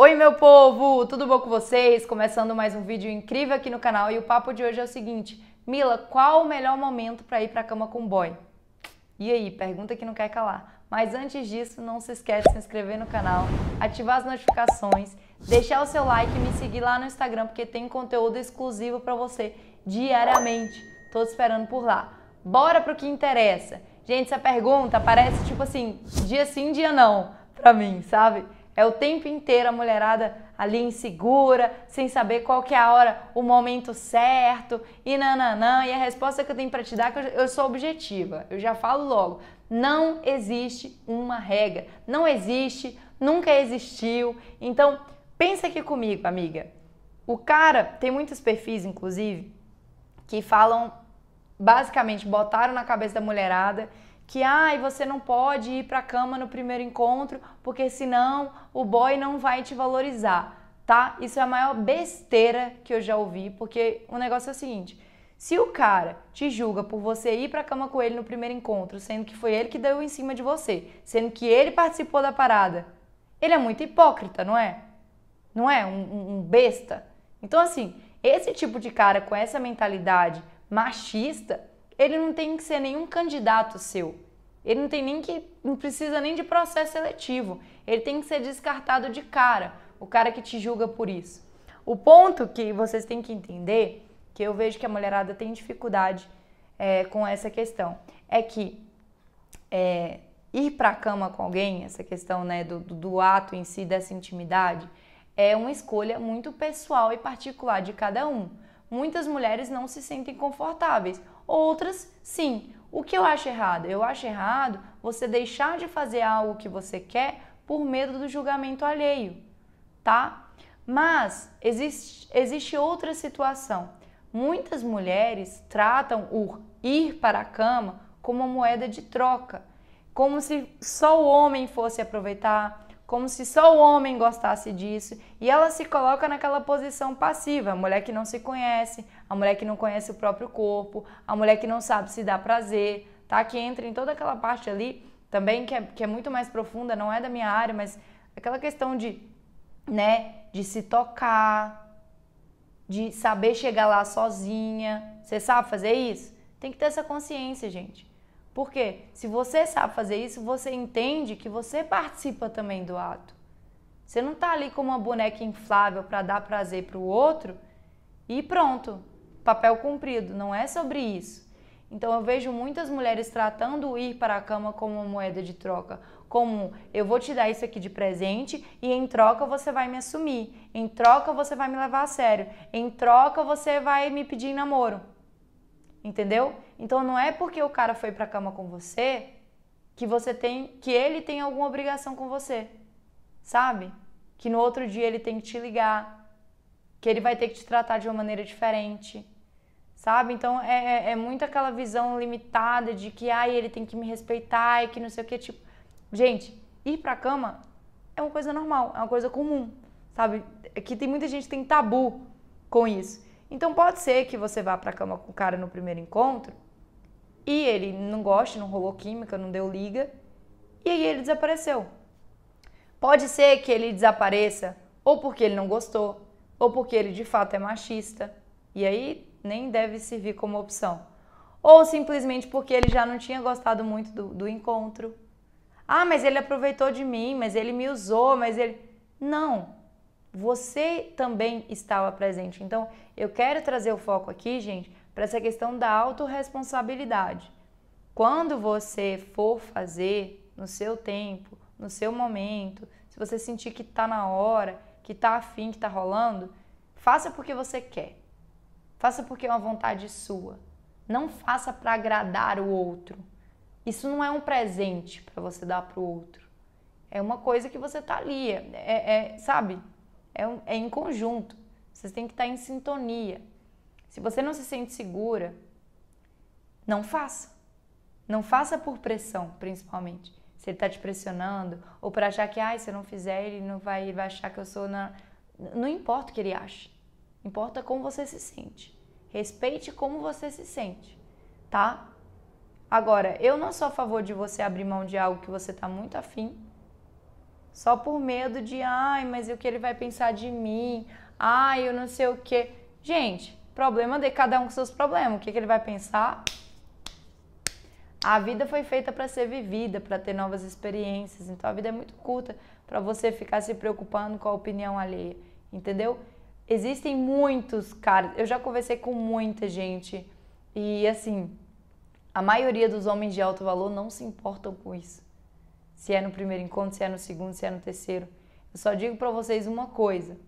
Oi, meu povo! Tudo bom com vocês? Começando mais um vídeo incrível aqui no canal e o papo de hoje é o seguinte: Mila, qual o melhor momento para ir para cama com boy? E aí, pergunta que não quer calar. Mas antes disso, não se esquece de se inscrever no canal, ativar as notificações, deixar o seu like e me seguir lá no Instagram porque tem conteúdo exclusivo para você diariamente. Tô te esperando por lá. Bora pro que interessa. Gente, essa pergunta parece tipo assim, dia sim, dia não para mim, sabe? É o tempo inteiro a mulherada ali insegura, sem saber qual que é a hora, o momento certo e nananã. E a resposta que eu tenho para te dar é que eu sou objetiva, eu já falo logo. Não existe uma regra, não existe, nunca existiu. Então, pensa aqui comigo, amiga. O cara, tem muitos perfis, inclusive, que falam, basicamente, botaram na cabeça da mulherada que ah, você não pode ir para a cama no primeiro encontro, porque senão o boy não vai te valorizar, tá? Isso é a maior besteira que eu já ouvi, porque o negócio é o seguinte, se o cara te julga por você ir para a cama com ele no primeiro encontro, sendo que foi ele que deu em cima de você, sendo que ele participou da parada, ele é muito hipócrita, não é? Não é um, um besta. Então assim, esse tipo de cara com essa mentalidade machista, ele não tem que ser nenhum candidato seu. Ele não tem nem que não precisa nem de processo seletivo. Ele tem que ser descartado de cara, o cara que te julga por isso. O ponto que vocês têm que entender, que eu vejo que a mulherada tem dificuldade é, com essa questão, é que é, ir para a cama com alguém, essa questão né, do, do ato em si, dessa intimidade, é uma escolha muito pessoal e particular de cada um. Muitas mulheres não se sentem confortáveis Outras, sim. O que eu acho errado? Eu acho errado você deixar de fazer algo que você quer por medo do julgamento alheio, tá? Mas existe, existe outra situação. Muitas mulheres tratam o ir para a cama como uma moeda de troca, como se só o homem fosse aproveitar, como se só o homem gostasse disso, e ela se coloca naquela posição passiva, a mulher que não se conhece, a mulher que não conhece o próprio corpo, a mulher que não sabe se dá prazer, tá? Que entra em toda aquela parte ali também que é, que é muito mais profunda, não é da minha área, mas aquela questão de, né, de se tocar, de saber chegar lá sozinha. Você sabe fazer isso? Tem que ter essa consciência, gente. Porque se você sabe fazer isso, você entende que você participa também do ato. Você não está ali como uma boneca inflável para dar prazer para o outro e pronto, papel cumprido. Não é sobre isso. Então eu vejo muitas mulheres tratando o ir para a cama como uma moeda de troca, como eu vou te dar isso aqui de presente e em troca você vai me assumir, em troca você vai me levar a sério, em troca você vai me pedir namoro. Entendeu? Então não é porque o cara foi pra cama com você que você tem que ele tem alguma obrigação com você. Sabe? Que no outro dia ele tem que te ligar, que ele vai ter que te tratar de uma maneira diferente. Sabe? Então é, é, é muito aquela visão limitada de que ai, ele tem que me respeitar e que não sei o que. Tipo, gente, ir pra cama é uma coisa normal, é uma coisa comum. Sabe? É que tem muita gente que tem tabu com isso. Então pode ser que você vá para a cama com o cara no primeiro encontro e ele não goste, não rolou química, não deu liga e aí ele desapareceu. Pode ser que ele desapareça ou porque ele não gostou, ou porque ele de fato é machista e aí nem deve servir como opção. Ou simplesmente porque ele já não tinha gostado muito do, do encontro. Ah, mas ele aproveitou de mim, mas ele me usou, mas ele. Não, você também estava presente. Então, eu quero trazer o foco aqui, gente, para essa questão da autorresponsabilidade. Quando você for fazer no seu tempo, no seu momento, se você sentir que está na hora, que está afim, que está rolando, faça porque você quer. Faça porque é uma vontade sua. Não faça para agradar o outro. Isso não é um presente para você dar para o outro. É uma coisa que você tá ali, é, é, é sabe? é, um, é em conjunto. Vocês têm que estar em sintonia. Se você não se sente segura, não faça. Não faça por pressão, principalmente. Se ele está te pressionando, ou para achar que, ah, se eu não fizer, ele não vai, ele vai achar que eu sou na. Não importa o que ele ache. Importa como você se sente. Respeite como você se sente, tá? Agora, eu não sou a favor de você abrir mão de algo que você está muito afim, só por medo de, ai, mas o que ele vai pensar de mim? Ai, eu não sei o quê. Gente, problema de cada um com seus problemas. O que, que ele vai pensar? A vida foi feita para ser vivida, para ter novas experiências. Então a vida é muito curta para você ficar se preocupando com a opinião alheia, entendeu? Existem muitos caras. Eu já conversei com muita gente e assim, a maioria dos homens de alto valor não se importam com isso. Se é no primeiro encontro, se é no segundo, se é no terceiro. Eu só digo para vocês uma coisa,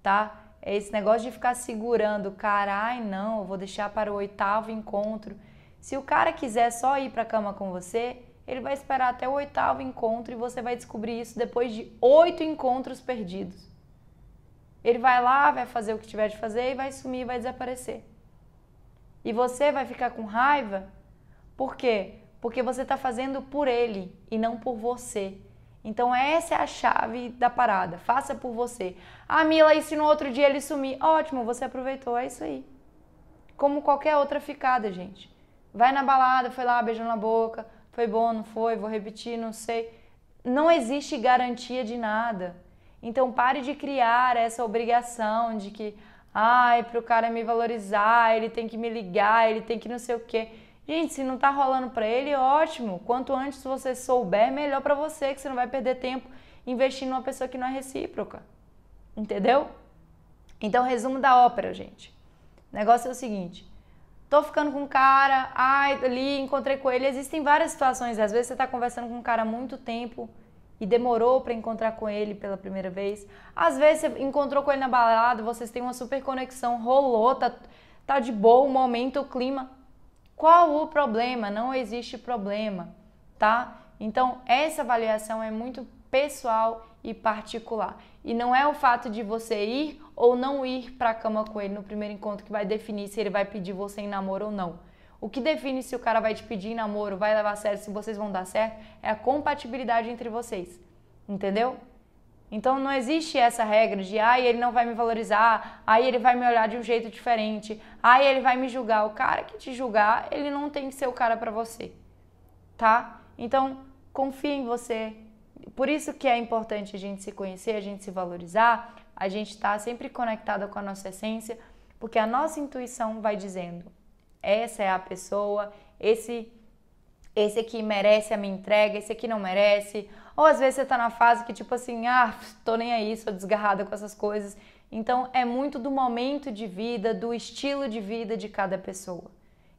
tá? É esse negócio de ficar segurando, carai, não, eu vou deixar para o oitavo encontro. Se o cara quiser só ir para a cama com você, ele vai esperar até o oitavo encontro e você vai descobrir isso depois de oito encontros perdidos. Ele vai lá, vai fazer o que tiver de fazer e vai sumir, vai desaparecer. E você vai ficar com raiva Por quê? porque você está fazendo por ele e não por você. Então essa é a chave da parada. Faça por você. Ah, Mila, e se no outro dia ele sumir? Ótimo, você aproveitou, é isso aí. Como qualquer outra ficada, gente. Vai na balada, foi lá, beijou na boca, foi bom, não foi, vou repetir, não sei. Não existe garantia de nada. Então pare de criar essa obrigação de que, ai, o cara me valorizar, ele tem que me ligar, ele tem que não sei o quê. Gente, se não tá rolando para ele, ótimo. Quanto antes você souber, melhor para você, que você não vai perder tempo investindo numa pessoa que não é recíproca. Entendeu? Então, resumo da ópera, gente. O negócio é o seguinte: tô ficando com um cara, ai, ali, encontrei com ele. Existem várias situações. Às vezes você tá conversando com um cara há muito tempo e demorou para encontrar com ele pela primeira vez. Às vezes você encontrou com ele na balada, vocês têm uma super conexão, rolou, tá, tá de boa o momento, o clima. Qual o problema? Não existe problema, tá? Então, essa avaliação é muito pessoal e particular. E não é o fato de você ir ou não ir para a cama com ele no primeiro encontro que vai definir se ele vai pedir você em namoro ou não. O que define se o cara vai te pedir em namoro, vai levar a sério, se vocês vão dar certo, é a compatibilidade entre vocês. Entendeu? Então não existe essa regra de ai, ah, ele não vai me valorizar, ai, ah, ele vai me olhar de um jeito diferente, ai, ah, ele vai me julgar. O cara que te julgar, ele não tem que ser o cara para você. Tá? Então, confia em você. Por isso que é importante a gente se conhecer, a gente se valorizar, a gente estar tá sempre conectada com a nossa essência, porque a nossa intuição vai dizendo: essa é a pessoa, esse esse aqui merece a minha entrega, esse aqui não merece. Ou às vezes você tá na fase que tipo assim, ah, tô nem aí, sou desgarrada com essas coisas. Então é muito do momento de vida, do estilo de vida de cada pessoa.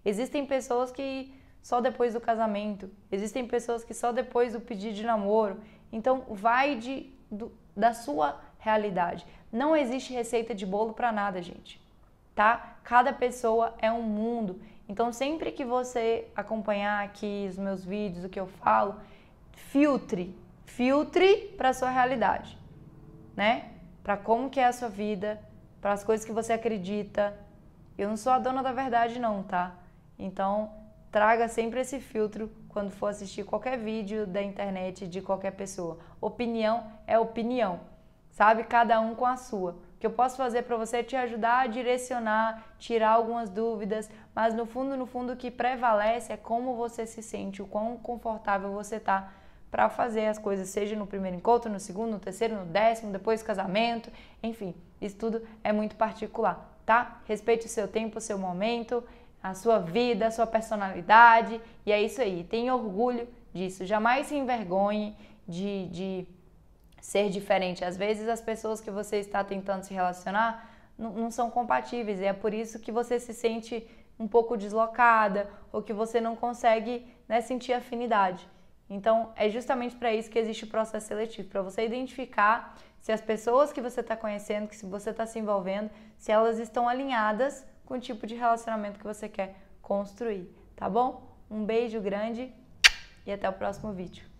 Existem pessoas que só depois do casamento, existem pessoas que só depois do pedido de namoro. Então vai de, do, da sua realidade. Não existe receita de bolo para nada, gente. Tá? Cada pessoa é um mundo então, sempre que você acompanhar aqui os meus vídeos, o que eu falo, filtre, filtre para a sua realidade, né? Para como que é a sua vida, para as coisas que você acredita. Eu não sou a dona da verdade não, tá? Então, traga sempre esse filtro quando for assistir qualquer vídeo da internet de qualquer pessoa. Opinião é opinião, sabe? Cada um com a sua que eu posso fazer para você é te ajudar a direcionar, tirar algumas dúvidas, mas no fundo, no fundo, o que prevalece é como você se sente, o quão confortável você está para fazer as coisas, seja no primeiro encontro, no segundo, no terceiro, no décimo, depois casamento, enfim, isso tudo é muito particular, tá? Respeite o seu tempo, o seu momento, a sua vida, a sua personalidade, e é isso aí. Tenha orgulho disso, jamais se envergonhe de, de ser diferente. Às vezes as pessoas que você está tentando se relacionar não, não são compatíveis e é por isso que você se sente um pouco deslocada ou que você não consegue né, sentir afinidade. Então é justamente para isso que existe o processo seletivo, para você identificar se as pessoas que você está conhecendo, que se você está se envolvendo, se elas estão alinhadas com o tipo de relacionamento que você quer construir, tá bom? Um beijo grande e até o próximo vídeo.